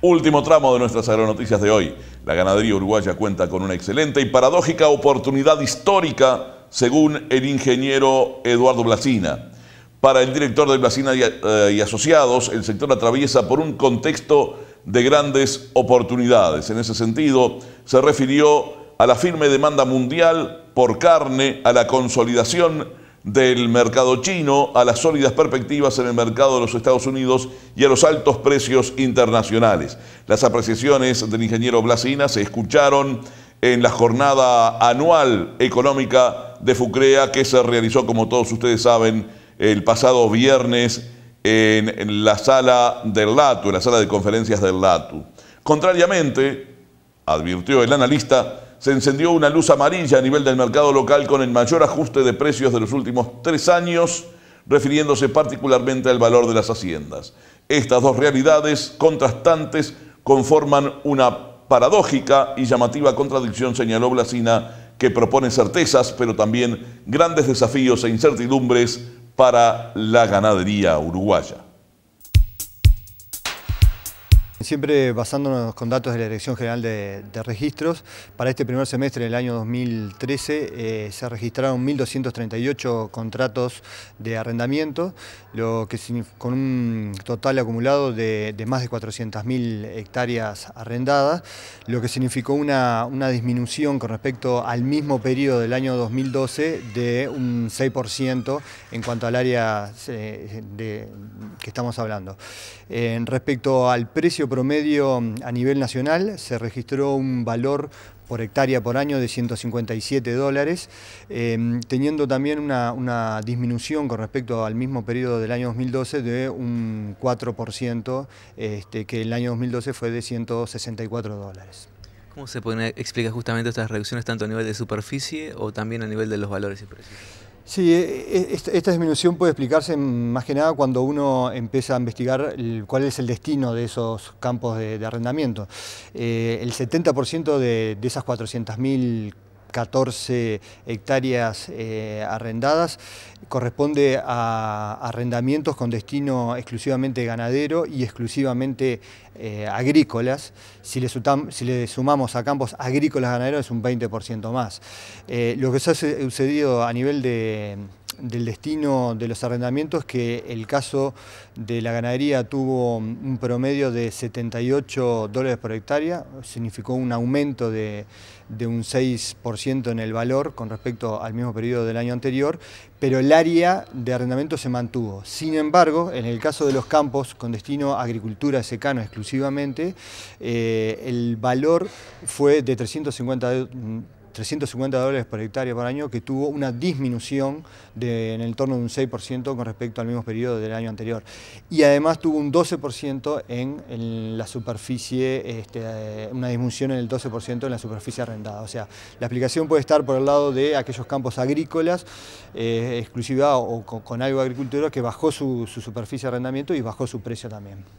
Último tramo de nuestras agronoticias de hoy. La ganadería uruguaya cuenta con una excelente y paradójica oportunidad histórica, según el ingeniero Eduardo Blasina. Para el director de Blasina y, eh, y asociados, el sector atraviesa por un contexto de grandes oportunidades. En ese sentido, se refirió a la firme demanda mundial por carne, a la consolidación del mercado chino a las sólidas perspectivas en el mercado de los Estados Unidos y a los altos precios internacionales. Las apreciaciones del ingeniero Blasina se escucharon en la jornada anual económica de FUCREA que se realizó, como todos ustedes saben, el pasado viernes en la sala del LATU, en la sala de conferencias del LATU. Contrariamente, advirtió el analista, se encendió una luz amarilla a nivel del mercado local con el mayor ajuste de precios de los últimos tres años, refiriéndose particularmente al valor de las haciendas. Estas dos realidades contrastantes conforman una paradójica y llamativa contradicción, señaló Blasina, que propone certezas, pero también grandes desafíos e incertidumbres para la ganadería uruguaya siempre basándonos con datos de la Dirección General de, Registros, para este primer semestre del año 2013 eh, se registraron 1.238 contratos de arrendamiento, lo que con un total acumulado de, más de 400.000 hectáreas arrendadas, lo que significó una, disminución con respecto al mismo periodo del año 2012 de un 6% en cuanto al área eh, de, que estamos hablando. En respecto al precio promedio mm, a nivel nacional se registró un valor por hectárea por año de 157 dólares, em, teniendo también una, disminución con respecto al mismo periodo del año 2012 de un 4%, este, que el año 2012 fue de 164 dólares. ¿Cómo se pueden eh, explicar justamente estas reducciones tanto a nivel de superficie o también a nivel de los valores y precios? Sí, e, e, esta disminución puede explicarse más que nada cuando uno empieza a investigar cuál es el destino de esos campos de, arrendamiento. Eh, el 70% de, de esas 400.000 14 hectáreas eh, arrendadas, corresponde a arrendamientos con destino exclusivamente ganadero y exclusivamente eh, agrícolas. Si le, sumamos a campos agrícolas ganaderos es un 20% más. Eh, lo que se ha sucedido a nivel de del destino de los arrendamientos que el caso de la ganadería tuvo un promedio de 78 dólares por hectárea, significó un aumento de, un 6% en el valor con respecto al mismo periodo del año anterior, pero el área de arrendamiento se mantuvo. Sin embargo, en el caso de los campos con destino a agricultura secano exclusivamente, eh, el valor fue de 350 350 dólares por hectárea por año, que tuvo una disminución en el torno de un 6% con respecto al mismo periodo del año anterior. Y además tuvo un 12% en, la superficie, este, eh, una disminución en el 12% en la superficie arrendada. O sea, la explicación puede estar por el lado de aquellos campos agrícolas, eh, exclusiva o con, algo agricultor que bajó su, su superficie de arrendamiento y bajó su precio también.